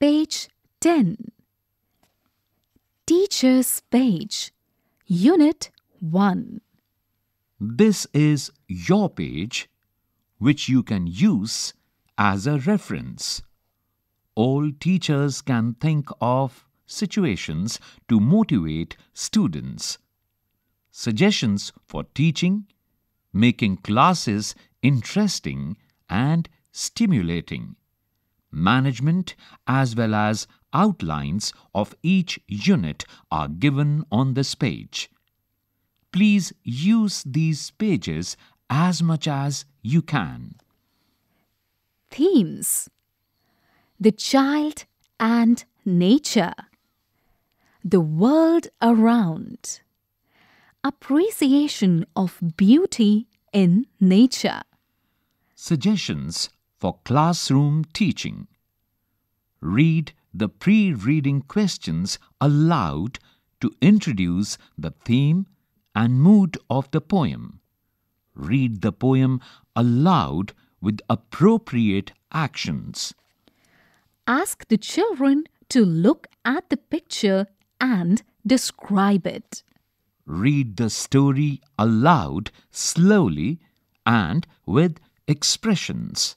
Page 10. Teacher's Page, Unit 1. This is your page, which you can use as a reference. All teachers can think of situations to motivate students. Suggestions for teaching, making classes interesting and stimulating management as well as outlines of each unit are given on this page. Please use these pages as much as you can. Themes The child and nature The world around Appreciation of beauty in nature Suggestions for classroom teaching. Read the pre-reading questions aloud to introduce the theme and mood of the poem. Read the poem aloud with appropriate actions. Ask the children to look at the picture and describe it. Read the story aloud slowly and with expressions.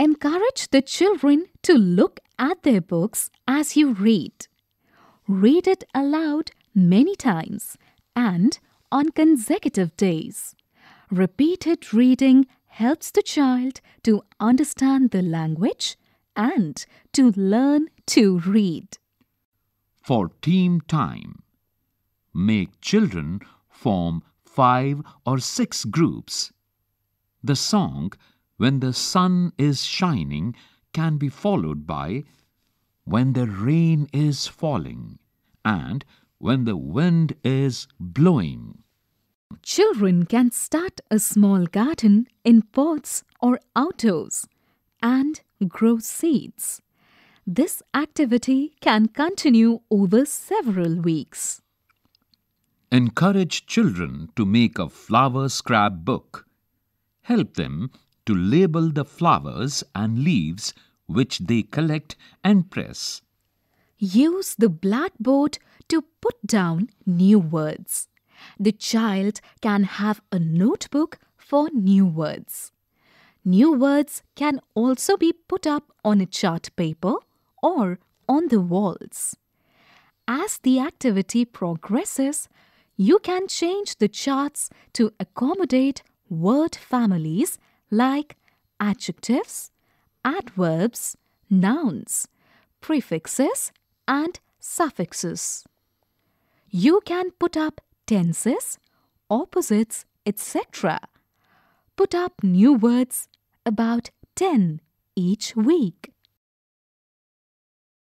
Encourage the children to look at their books as you read. Read it aloud many times and on consecutive days. Repeated reading helps the child to understand the language and to learn to read. For team time, make children form five or six groups. The song when the sun is shining can be followed by when the rain is falling and when the wind is blowing. Children can start a small garden in pots or outdoors and grow seeds. This activity can continue over several weeks. Encourage children to make a flower scrapbook. Help them to label the flowers and leaves which they collect and press. Use the blackboard to put down new words. The child can have a notebook for new words. New words can also be put up on a chart paper or on the walls. As the activity progresses, you can change the charts to accommodate word families like adjectives, adverbs, nouns, prefixes, and suffixes. You can put up tenses, opposites, etc. Put up new words about 10 each week.